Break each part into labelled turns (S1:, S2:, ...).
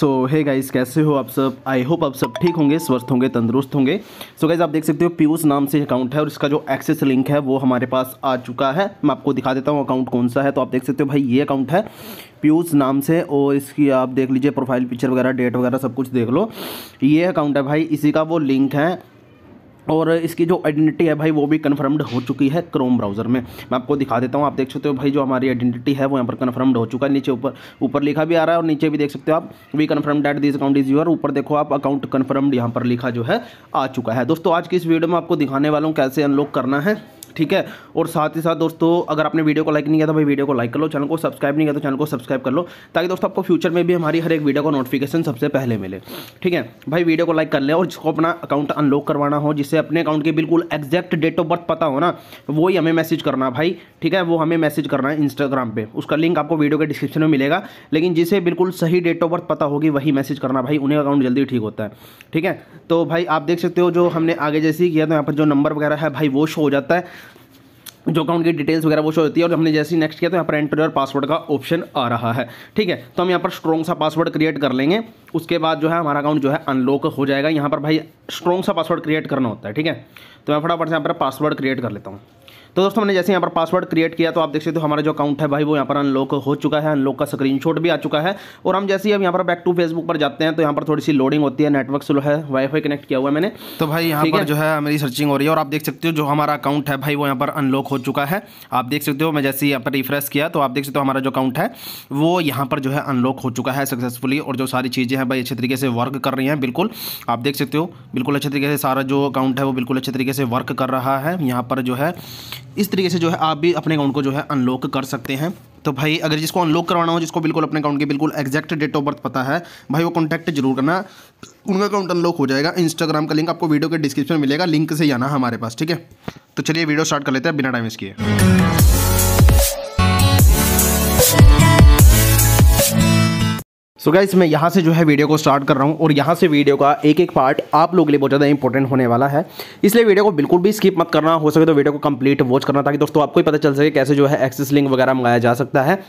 S1: सो है गाइस कैसे हो आप सब आई होप आप सब ठीक होंगे स्वस्थ होंगे तंदुरुस्त होंगे सो so गाइस आप देख सकते हो पीयूष नाम से अकाउंट है और इसका जो एक्सेस लिंक है वो हमारे पास आ चुका है मैं आपको दिखा देता हूँ अकाउंट कौन सा है तो आप देख सकते हो भाई ये अकाउंट है पीयूष नाम से और इसकी आप देख लीजिए प्रोफाइल पिक्चर वगैरह डेट वगैरह सब कुछ देख लो ये अकाउंट है भाई इसी का वो लिंक है और इसकी जो आइडेंटिटी है भाई वो भी कन्फर्म्ड हो चुकी है क्रोम ब्राउज़र में मैं आपको दिखा देता हूँ आप देख सकते हो भाई जो हमारी आइडेंटिटी है वो यहाँ पर कन्फर्म्ड हो चुका है नीचे ऊपर ऊपर लिखा भी आ रहा है और नीचे भी देख सकते हो आप we confirm that this account is your ऊपर देखो आप अकाउंट कन्फर्म्ड यहाँ पर लिखा जो है आ चुका है दोस्तों आज की इस वीडियो में आपको दिखाने वाला हूँ कैसे अनलॉक करना है ठीक है और साथ ही साथ दोस्तों अगर आपने वीडियो को लाइक नहीं किया तो भाई वीडियो को लाइक कर लो चैनल को सब्सक्राइब नहीं किया तो चैनल को सब्सक्राइब कर लो ताकि दोस्तों आपको फ्यूचर में भी हमारी हर एक वीडियो का नोटिफिकेशन सबसे पहले मिले ठीक है भाई वीडियो को लाइक कर ले और जिसको अपना अकाउंट अनलॉक करवाना हो जिससे अपने अकाउंट की बिल्कुल एक्जैक्ट डेट ऑफ बर्थ पता हो ना वही हमें मैसेज करना भाई ठीक है वो हमें मैसेज करना है इंस्टाग्राम पर उसका लिंक आपको वीडियो के डिस्क्रिप्शन में मिलेगा लेकिन जिसे बिल्कुल सही डेट ऑफ बर्थ पता होगी वही मैसेज करना भाई उन्हें अकाउंट जल्दी ठीक होता है ठीक है तो भाई आप देख सकते हो जो हमने आगे जैसे ही किया तो यहाँ पर जो नंबर वगैरह है भाई वो शो हो जाता है जो अकाउंट की डिटेल्स वगैरह वो शो होती है और हमने जैसे ही नेक्स्ट किया तो यहाँ पर एंटर और पासवर्ड का ऑप्शन आ रहा है ठीक है तो हम यहाँ पर स्ट्रॉन्ग सा पासवर्ड क्रिएट कर लेंगे उसके बाद जो है हमारा अकाउंट जो है अनलॉक हो जाएगा यहाँ पर भाई स्ट्रॉन्ग सा पासवर्ड क्रिएट करना होता है ठीक है तो मैं फटाफट से यहाँ पर पासवर्ड क्रिएट कर लेता हूँ तो दोस्तों मैंने जैसे यहाँ पर पासवर्ड क्रिएट किया तो आप देख सकते हो हमारा जो अकाउंट है भाई वो यहाँ पर अनलॉक हो चुका है अनलॉक का स्क्रीनशॉट भी आ चुका है और हम जैसे ही अब यहाँ पर बैक टू फेसबुक पर जाते हैं तो यहाँ पर थोड़ी सी लोडिंग होती है नेटवर्क स्लो है वाईफाई कनेक्ट किया हुआ है मैंने तो भाई यहाँ पर जो है मेरी सर्चिंग हो रही है और आप देख सकते हो जो हमारा अकाउंट है भाई वो यहाँ पर अनलॉक हो चुका है आप देख सकते हो मैं जैसे यहाँ पर रिफ्रेश किया तो आप देख सकते हो हमारा जो अकाउंट है वो यहाँ पर जो है अनलॉक हो चुका है सक्सेसफुली और जो सारी चीज़ें हैं भाई अच्छे तरीके से वर्क कर रही हैं बिल्कुल आप देख सकते हो बिल्कुल अच्छे तरीके से सारा जो अकाउंट है वो बिल्कुल अच्छे तरीके से वर्क कर रहा है यहाँ पर जो है इस तरीके से जो है आप भी अपने अकाउंट को जो है अनलॉक कर सकते हैं तो भाई अगर जिसको अनलॉक करवाना हो जिसको बिल्कुल अपने अकाउंट की बिल्कुल एग्जैक्ट डेट ऑफ बर्थ पता है भाई वो कॉन्टैक्ट जरूर करना उनका अकाउंट अनलॉक हो जाएगा इंस्टाग्राम का लिंक आपको वीडियो के डिस्क्रिप्शन में मिलेगा लिंक से ही आना हमारे पास ठीक है तो चलिए वीडियो स्टार्ट कर लेते हैं बिना टाइम इसके सो गाइस मैं यहाँ से जो है वीडियो को स्टार्ट कर रहा हूँ और यहाँ से वीडियो का एक एक पार्ट आप लोगों के लिए बहुत ज़्यादा इंपॉर्टेंट होने वाला है इसलिए वीडियो को बिल्कुल भी स्किप मत करना हो सके तो वीडियो को कंप्लीट वॉच करना ताकि दोस्तों आपको ही पता चल सके कैसे जो है एक्सेस लिंक वगैरह मंगाया जा सकता है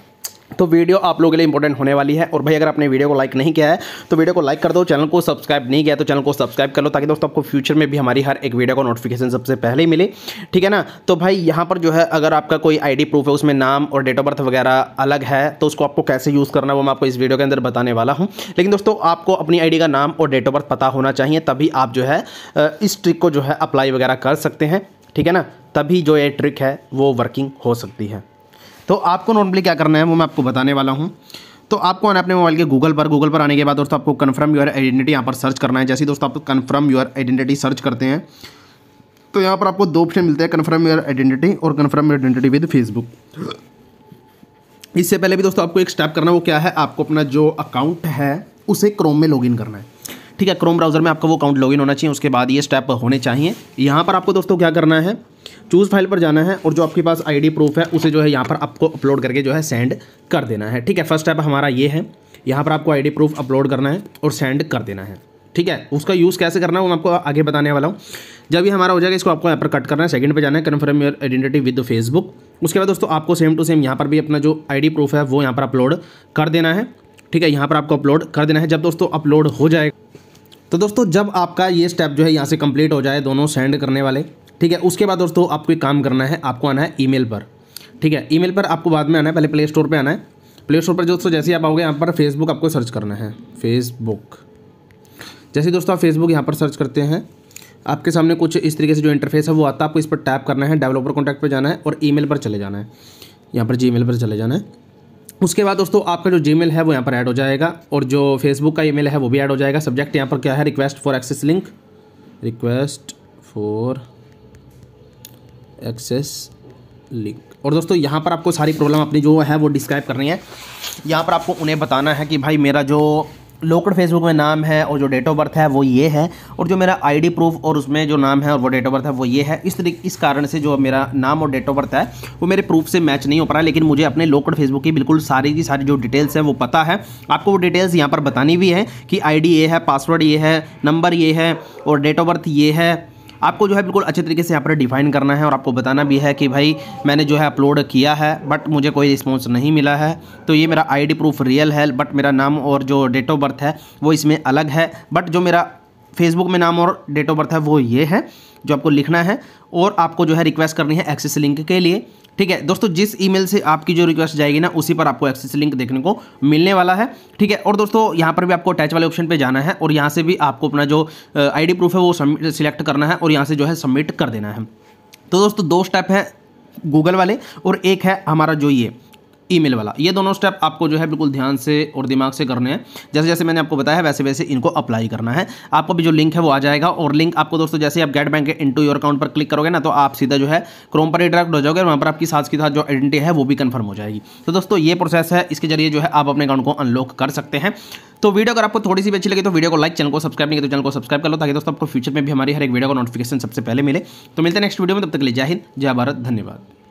S1: तो वीडियो आप लोगों के लिए इंपॉर्टेंट होने वाली है और भाई अगर आपने वीडियो को लाइक नहीं किया है तो वीडियो को लाइक कर दो चैनल को सब्सक्राइब नहीं किया तो चैनल को सब्सक्राइब कर लो ताकि दोस्तों आपको फ्यूचर में भी हमारी हर एक वीडियो का नोटिफिकेशन सबसे पहले ही मिले ठीक है ना तो भाई यहाँ पर जो है अगर आपका कोई आई प्रूफ है उसमें नाम और डेट ऑफ बर्थ वगैरह अलग है तो उसको आपको कैसे यूज़ करना वो मैं आपको इस वीडियो के अंदर बताने वाला हूँ लेकिन दोस्तों आपको अपनी आई का नाम और डेट ऑफ बर्थ पता होना चाहिए तभी आप जो है इस ट्रिक को जो है अप्लाई वगैरह कर सकते हैं ठीक है ना तभी जो ये ट्रिक है वो वर्किंग हो सकती है तो आपको नॉर्मली क्या करना है वो मैं आपको बताने वाला हूँ तो आपको आना अपने मोबाइल के गूगल पर गूगल पर आने के बाद दोस्तों आपको कन्फर्म यूर आइडेंटिटी यहाँ पर सर्च करना है जैसे दोस्तों आप कन्फर्म यूर आइडेंटिटी सर्च करते हैं तो यहाँ पर आपको दो ऑप्शन मिलते हैं कन्फर्म यूर आइडेंटिटी और confirm your identity with Facebook इससे पहले भी दोस्तों आपको एक स्टेप करना है वो क्या है आपको अपना जो अकाउंट है उसे क्रोम में लॉगिन करना है ठीक है क्रोम ब्राउज़र में आपका वो अकाउंट लॉगिन होना चाहिए उसके बाद ये स्टेप होने चाहिए यहाँ पर आपको दोस्तों क्या करना है चूज़ फाइल पर जाना है और जो आपके पास आईडी प्रूफ है उसे जो है यहाँ पर आपको अपलोड करके जो है सेंड कर देना है ठीक है फर्स्ट स्टेप हमारा ये है यहाँ पर आपको आईडी प्रूफ अपलोड करना है और सेंड कर देना है ठीक है उसका यूज़ कैसे करना है वो मैं आपको आगे बताने वाला हूँ जब ये हमारा हो जाएगा इसको आपको यहाँ पर कट करना है सेकंड पे जाना है confirm your identity with Facebook उसके बाद दोस्तों आपको सेम टू सेम यहाँ पर भी अपना जो आईडी प्रूफ है वो यहाँ पर अपलोड कर देना है ठीक है यहाँ पर आपको अपलोड कर देना है जब दोस्तों अपलोड हो जाएगा तो दोस्तों जब आपका ये स्टेप जो है यहाँ से कंप्लीट हो जाए दोनों सेंड करने वाले ठीक है उसके बाद दोस्तों आपको एक काम करना है आपको आना है ई पर ठीक है ई पर आपको बाद में आना है पहले प्ले स्टोर पर आना है प्ले स्टोर पर दोस्तों जैसे आप आओगे यहाँ पर फेसबुक आपको सर्च करना है फेसबुक जैसे दोस्तों आप फेसबुक यहाँ पर सर्च करते हैं आपके सामने कुछ इस तरीके से जो इंटरफेस है वो आता है आपको इस पर टैप करना है डेवलपर कॉन्टैक्ट पर जाना है और ईमेल पर चले जाना है यहाँ पर जी पर चले जाना है उसके बाद दोस्तों आपका जो जी है वो यहाँ पर ऐड हो जाएगा और जो फेसबुक का ईमेल है वो भी ऐड हो जाएगा सब्जेक्ट यहाँ पर क्या है request for access link request for access link और दोस्तों यहाँ पर आपको सारी प्रॉब्लम अपनी जो है वो डिस्क्राइब करनी है यहाँ पर आपको उन्हें बताना है कि भाई मेरा जो लोकल फेसबुक में नाम है और जो डेट ऑफ बर्थ है वो ये है और जो मेरा आईडी प्रूफ और उसमें जो नाम है और वो डेट ऑफ बर्थ है वो ये है इस तरीके इस कारण से जो मेरा नाम और डेट ऑफ बर्थ है वो मेरे प्रूफ से मैच नहीं हो पा रहा लेकिन मुझे अपने लोकल फेसबुक की बिल्कुल सारी की सारी जो डिटेल्स हैं वो पता है आपको वो डिटेल्स यहाँ पर बतानी भी है कि आई ये है पासवर्ड ये है नंबर ये है और डेट ऑफ बर्थ ये है आपको जो है बिल्कुल अच्छे तरीके से यहाँ पर डिफाइन करना है और आपको बताना भी है कि भाई मैंने जो है अपलोड किया है बट मुझे कोई रिस्पॉन्स नहीं मिला है तो ये मेरा आईडी प्रूफ रियल है बट मेरा नाम और जो डेट ऑफ बर्थ है वो इसमें अलग है बट जो मेरा फेसबुक में नाम और डेट ऑफ बर्थ है वो ये है जो आपको लिखना है और आपको जो है रिक्वेस्ट करनी है एक्सेस लिंक के लिए ठीक है दोस्तों जिस ईमेल से आपकी जो रिक्वेस्ट जाएगी ना उसी पर आपको एक्सेस लिंक देखने को मिलने वाला है ठीक है और दोस्तों यहाँ पर भी आपको अटैच वाले ऑप्शन पे जाना है और यहाँ से भी आपको अपना जो आईडी प्रूफ है वो सिलेक्ट करना है और यहाँ से जो है सबमिट कर देना है तो दोस्तों दो स्टेप हैं गूगल वाले और एक है हमारा जो ये ईमेल वाला ये दोनों स्टेप आपको जो है बिल्कुल ध्यान से और दिमाग से करने हैं जैसे जैसे मैंने आपको बताया वैसे वैसे इनको अप्लाई करना है आपको भी जो लिंक है वो आ जाएगा और लिंक आपको दोस्तों जैसे आप गेट बैंक के इंटू योर अकाउंट पर क्लिक करोगे ना तो आप सीधा जो है क्रोम पर डायरेक्ट हो जाओगे वहाँ पर आपकी साथ के साथ जो आइडेंटिटी है वो भी कन्फर्म हो जाएगी तो दोस्तों ये प्रोसेस है इसके जरिए जो है आप अपने अकाउंट को अनलॉक कर सकते हैं तो वीडियो अगर आपको थोड़ी सी अच्छी लगी तो वीडियो को लाइक चैनल को सब्सक्राइब नहीं तो चैनल को सब्सक्राइब कर लो ताकि दोस्तों आपको फ्यूचर में भी हमारी हर एक वीडियो का नोटिफिकेशन सबसे पहले मिले तो मिलते हैं नेक्स्ट वीडियो में तब तक ले जय हिंद जय भारत धन्यवाद